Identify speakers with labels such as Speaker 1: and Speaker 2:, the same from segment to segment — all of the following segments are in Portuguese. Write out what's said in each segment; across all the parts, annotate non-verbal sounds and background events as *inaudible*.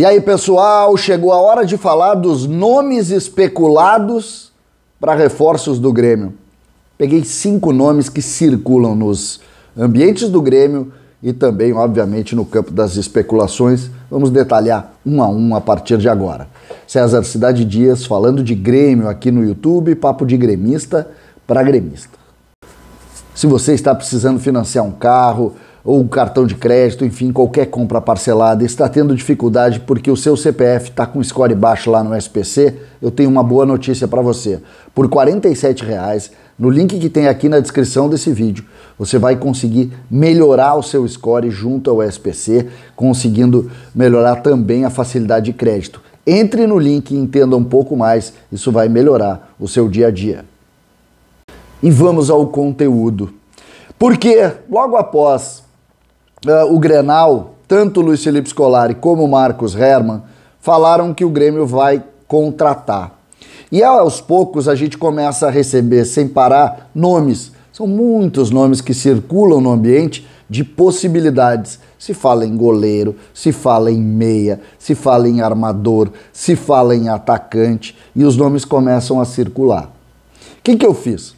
Speaker 1: E aí, pessoal, chegou a hora de falar dos nomes especulados para reforços do Grêmio. Peguei cinco nomes que circulam nos ambientes do Grêmio e também, obviamente, no campo das especulações. Vamos detalhar um a um a partir de agora. César Cidade Dias falando de Grêmio aqui no YouTube, papo de gremista para gremista. Se você está precisando financiar um carro, ou cartão de crédito, enfim, qualquer compra parcelada, está tendo dificuldade porque o seu CPF está com score baixo lá no SPC, eu tenho uma boa notícia para você. Por R$ 47,00, no link que tem aqui na descrição desse vídeo, você vai conseguir melhorar o seu score junto ao SPC, conseguindo melhorar também a facilidade de crédito. Entre no link e entenda um pouco mais, isso vai melhorar o seu dia a dia. E vamos ao conteúdo. Porque logo após uh, o Grenal, tanto Luiz Felipe Scolari como Marcos Herman falaram que o Grêmio vai contratar. E aos poucos a gente começa a receber, sem parar, nomes. São muitos nomes que circulam no ambiente de possibilidades. Se fala em goleiro, se fala em meia, se fala em armador, se fala em atacante e os nomes começam a circular. O que, que eu fiz?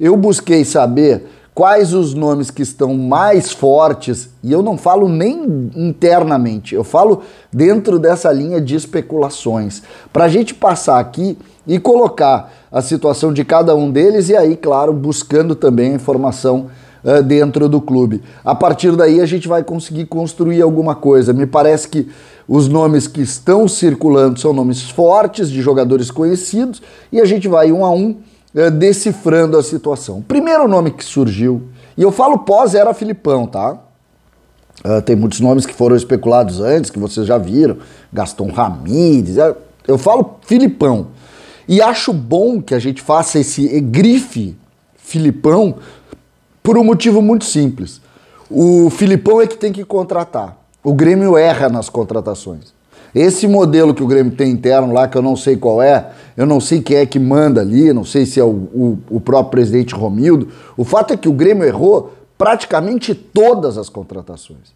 Speaker 1: Eu busquei saber quais os nomes que estão mais fortes, e eu não falo nem internamente, eu falo dentro dessa linha de especulações, para a gente passar aqui e colocar a situação de cada um deles e aí, claro, buscando também a informação uh, dentro do clube. A partir daí a gente vai conseguir construir alguma coisa. Me parece que os nomes que estão circulando são nomes fortes de jogadores conhecidos e a gente vai um a um é, decifrando a situação. O primeiro nome que surgiu, e eu falo pós era Filipão, tá? Uh, tem muitos nomes que foram especulados antes, que vocês já viram. Gaston Ramírez. É, eu falo Filipão. E acho bom que a gente faça esse grife Filipão por um motivo muito simples. O Filipão é que tem que contratar. O Grêmio erra nas contratações. Esse modelo que o Grêmio tem interno lá, que eu não sei qual é, eu não sei quem é que manda ali, não sei se é o, o, o próprio presidente Romildo. O fato é que o Grêmio errou praticamente todas as contratações.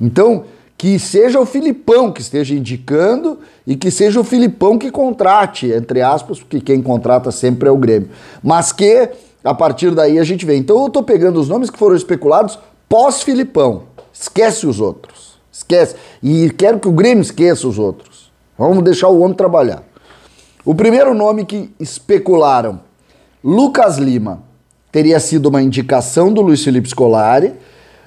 Speaker 1: Então, que seja o Filipão que esteja indicando e que seja o Filipão que contrate, entre aspas, porque quem contrata sempre é o Grêmio. Mas que a partir daí a gente vê. Então eu estou pegando os nomes que foram especulados pós-Filipão. Esquece os outros. Esquece. E quero que o Grêmio esqueça os outros. Vamos deixar o homem trabalhar. O primeiro nome que especularam, Lucas Lima, teria sido uma indicação do Luiz Felipe Scolari,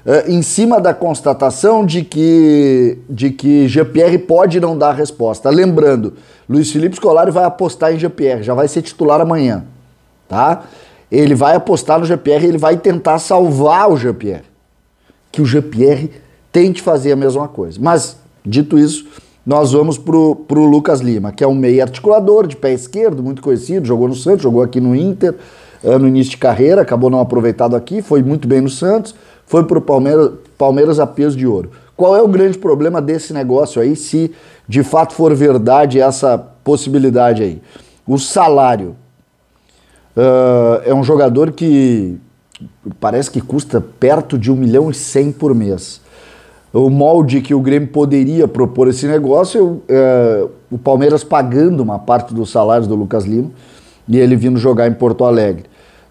Speaker 1: eh, em cima da constatação de que, de que Jean-Pierre pode não dar resposta. Lembrando, Luiz Felipe Scolari vai apostar em Jean-Pierre, já vai ser titular amanhã, tá? Ele vai apostar no Jean-Pierre, ele vai tentar salvar o Jean-Pierre. Que o Jean-Pierre tente fazer a mesma coisa. Mas, dito isso, nós vamos pro, pro Lucas Lima, que é um meio articulador de pé esquerdo, muito conhecido, jogou no Santos, jogou aqui no Inter, no início de carreira, acabou não aproveitado aqui, foi muito bem no Santos, foi pro Palmeiras, Palmeiras a peso de ouro. Qual é o grande problema desse negócio aí, se de fato for verdade essa possibilidade aí? O salário. Uh, é um jogador que parece que custa perto de 1 milhão e 100 por mês o molde que o Grêmio poderia propor esse negócio, eu, é, o Palmeiras pagando uma parte dos salários do Lucas Lima e ele vindo jogar em Porto Alegre.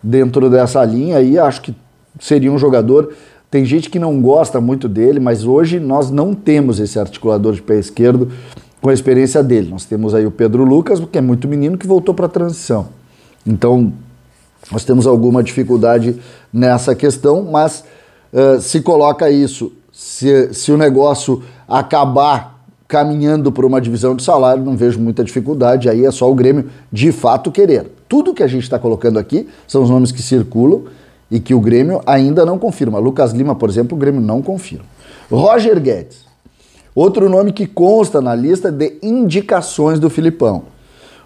Speaker 1: Dentro dessa linha aí, acho que seria um jogador. Tem gente que não gosta muito dele, mas hoje nós não temos esse articulador de pé esquerdo com a experiência dele. Nós temos aí o Pedro Lucas, que é muito menino, que voltou para a transição. Então, nós temos alguma dificuldade nessa questão, mas uh, se coloca isso se, se o negócio acabar caminhando para uma divisão de salário, não vejo muita dificuldade, aí é só o Grêmio de fato querer. Tudo que a gente está colocando aqui são os nomes que circulam e que o Grêmio ainda não confirma. Lucas Lima, por exemplo, o Grêmio não confirma. Roger Guedes, outro nome que consta na lista de indicações do Filipão.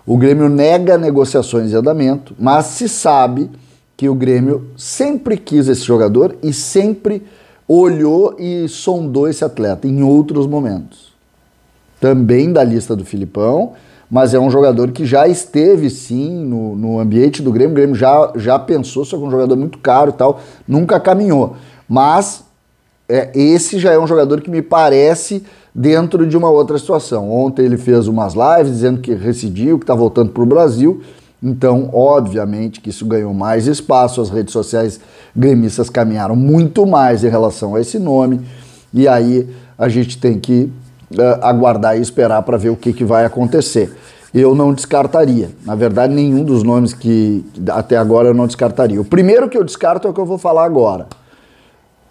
Speaker 1: O Grêmio nega negociações e andamento, mas se sabe que o Grêmio sempre quis esse jogador e sempre olhou e sondou esse atleta em outros momentos. Também da lista do Filipão, mas é um jogador que já esteve sim no, no ambiente do Grêmio. O Grêmio já, já pensou, só que é um jogador muito caro e tal, nunca caminhou. Mas é, esse já é um jogador que me parece dentro de uma outra situação. Ontem ele fez umas lives dizendo que recidiu, que está voltando para o Brasil. Então, obviamente que isso ganhou mais espaço, as redes sociais gremistas caminharam muito mais em relação a esse nome, e aí a gente tem que uh, aguardar e esperar para ver o que, que vai acontecer. Eu não descartaria, na verdade, nenhum dos nomes que até agora eu não descartaria. O primeiro que eu descarto é o que eu vou falar agora.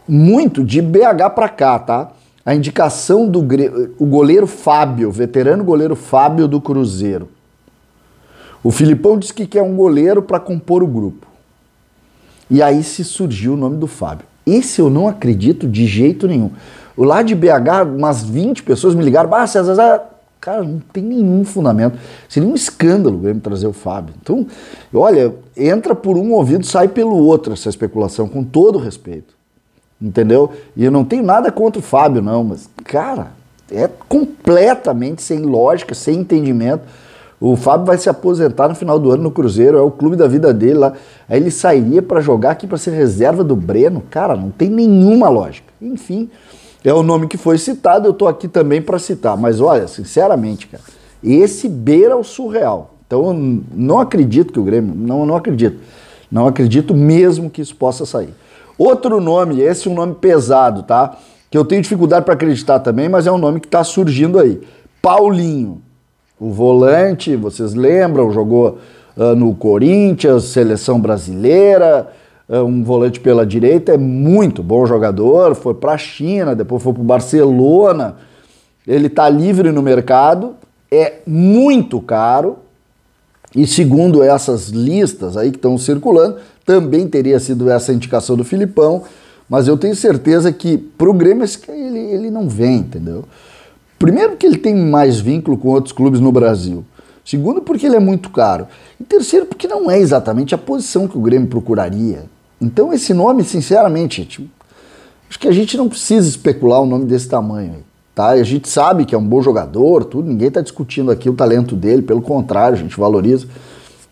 Speaker 1: Muito de BH para cá, tá? A indicação do o goleiro Fábio, veterano goleiro Fábio do Cruzeiro o Filipão disse que quer um goleiro para compor o grupo. E aí se surgiu o nome do Fábio. Esse eu não acredito de jeito nenhum. Lá de BH, umas 20 pessoas me ligaram, ah, César, cara, não tem nenhum fundamento. Seria um escândalo o me trazer o Fábio. Então, olha, entra por um ouvido, sai pelo outro essa especulação, com todo respeito. Entendeu? E eu não tenho nada contra o Fábio, não, mas, cara, é completamente sem lógica, sem entendimento. O Fábio vai se aposentar no final do ano no Cruzeiro, é o clube da vida dele lá. Aí ele sairia para jogar aqui para ser reserva do Breno. Cara, não tem nenhuma lógica. Enfim, é o nome que foi citado, eu tô aqui também para citar. Mas olha, sinceramente, cara, esse beira o surreal. Então eu não acredito que o Grêmio, não, não acredito. Não acredito mesmo que isso possa sair. Outro nome, esse é um nome pesado, tá? Que eu tenho dificuldade para acreditar também, mas é um nome que está surgindo aí. Paulinho. O volante, vocês lembram, jogou uh, no Corinthians, seleção brasileira, uh, um volante pela direita, é muito bom jogador, foi para a China, depois foi para o Barcelona. Ele está livre no mercado, é muito caro, e segundo essas listas aí que estão circulando, também teria sido essa indicação do Filipão, mas eu tenho certeza que para o Grêmio ele, ele não vem, entendeu? Primeiro, porque ele tem mais vínculo com outros clubes no Brasil. Segundo, porque ele é muito caro. E terceiro, porque não é exatamente a posição que o Grêmio procuraria. Então, esse nome, sinceramente, tipo, acho que a gente não precisa especular um nome desse tamanho. Tá? A gente sabe que é um bom jogador, tudo, ninguém está discutindo aqui o talento dele, pelo contrário, a gente valoriza.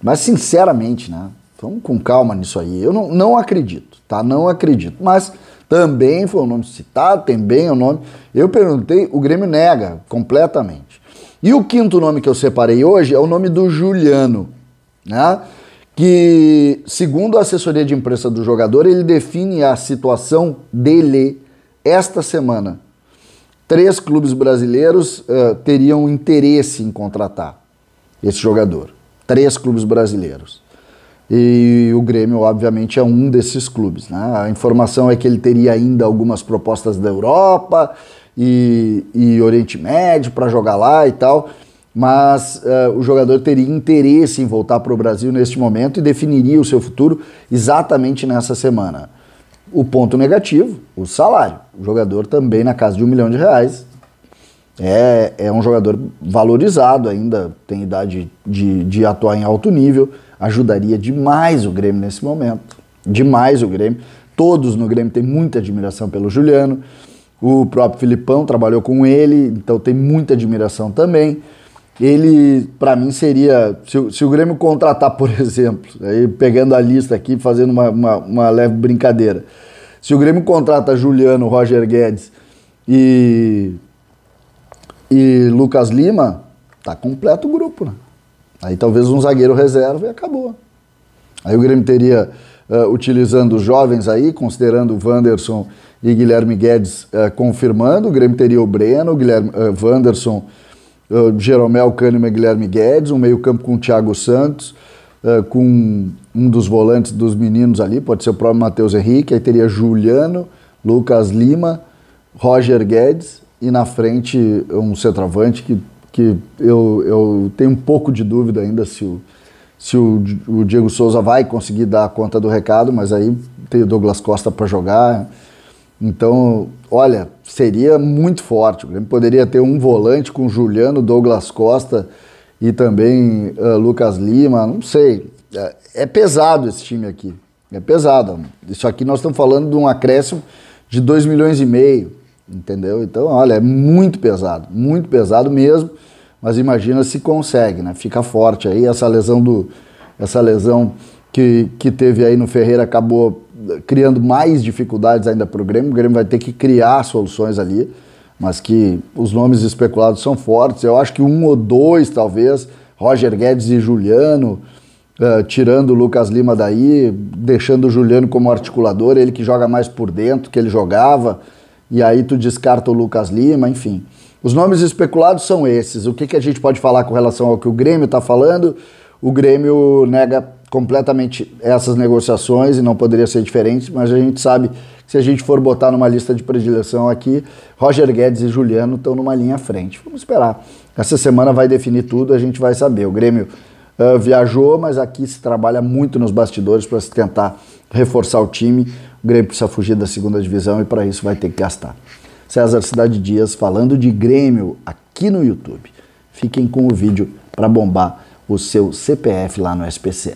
Speaker 1: Mas, sinceramente, né? Vamos com calma nisso aí. Eu não, não acredito, tá? Não acredito. Mas também foi o um nome citado, também é o nome. Eu perguntei, o Grêmio nega completamente. E o quinto nome que eu separei hoje é o nome do Juliano, né? que, segundo a assessoria de imprensa do jogador, ele define a situação dele esta semana. Três clubes brasileiros uh, teriam interesse em contratar esse jogador. Três clubes brasileiros e o Grêmio, obviamente, é um desses clubes. Né? A informação é que ele teria ainda algumas propostas da Europa e, e Oriente Médio para jogar lá e tal, mas uh, o jogador teria interesse em voltar para o Brasil neste momento e definiria o seu futuro exatamente nessa semana. O ponto negativo, o salário. O jogador também na casa de um milhão de reais, é, é um jogador valorizado ainda, tem idade de, de atuar em alto nível, ajudaria demais o Grêmio nesse momento. Demais o Grêmio. Todos no Grêmio têm muita admiração pelo Juliano. O próprio Filipão trabalhou com ele, então tem muita admiração também. Ele, para mim, seria. Se, se, o Grêmio contratar, por *laughs* exemplo, aí pegando a lista aqui, fazendo uma, uma, uma leve brincadeira. Se o Grêmio contrata Juliano, Roger Guedes e e Lucas Lima, tá completo o grupo, né? Aí talvez um zagueiro reserva e acabou. Aí o Grêmio teria, uh, utilizando os jovens aí, considerando o Wanderson e Guilherme Guedes uh, confirmando, o Grêmio teria o Breno, Guilherme, uh, Wanderson, uh, Jeromel Cânima e Guilherme Guedes, um meio campo com o Thiago Santos, com um dos volantes dos meninos ali, pode ser o próprio Matheus Henrique, aí teria Juliano, Lucas Lima, Roger Guedes e na frente um centroavante que, que eu, eu tenho um pouco de dúvida ainda se o, se o, o Diego Souza vai conseguir dar conta do recado, mas aí tem o Douglas Costa para jogar. Então, olha, seria muito forte. O Grêmio poderia ter um volante com Juliano, Douglas Costa e também uh, Lucas Lima, não sei. É, é pesado esse time aqui. É pesado. Isso aqui nós estamos falando de um acréscimo de 2 milhões e meio. Entendeu? Então, olha, é muito pesado, muito pesado mesmo, mas imagina se consegue, né? Fica forte aí essa lesão do essa lesão que, que teve aí no Ferreira acabou eh, criando mais dificuldades ainda para o Grêmio. O Grêmio vai ter que criar soluções ali, mas que os nomes especulados são fortes. Eu acho que um ou dois, talvez, Roger Guedes e Juliano, uh, tirando o Lucas Lima daí, deixando o Juliano como articulador, ele que joga mais por dentro, que ele jogava e aí tu descarta o Lucas Lima, enfim. Os nomes especulados são esses. O que, que a gente pode falar com relação ao que o Grêmio está falando? O Grêmio nega completamente essas negociações e não poderia ser diferente, mas a gente sabe que se a gente for botar numa lista de predileção aqui, Roger Guedes e Juliano estão numa linha à frente. Vamos esperar. Essa semana vai definir tudo, a gente vai saber. O Grêmio uh, viajou, mas aqui se trabalha muito nos bastidores para se tentar reforçar o time. O Grêmio precisa fugir da segunda divisão e para isso vai ter que gastar. César Cidade Dias falando de Grêmio aqui no YouTube. Fiquem com o vídeo para bombar o seu CPF lá no SPC.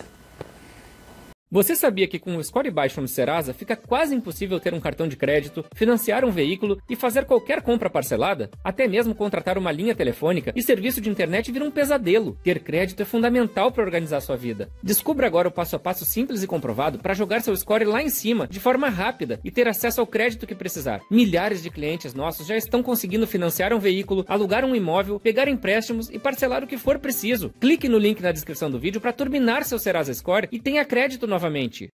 Speaker 1: Você sabia que com o score baixo no Serasa fica quase impossível ter um cartão de crédito, financiar um veículo e fazer qualquer compra parcelada? Até mesmo contratar uma linha telefônica e serviço de internet vira um pesadelo. Ter crédito é fundamental para organizar sua vida. Descubra agora o passo a passo simples e comprovado para jogar seu score lá em cima, de forma rápida e ter acesso ao crédito que precisar. Milhares de clientes nossos já estão conseguindo financiar um veículo, alugar um imóvel, pegar empréstimos e parcelar o que for preciso. Clique no link na descrição do vídeo para terminar seu Serasa Score e tenha crédito no novamente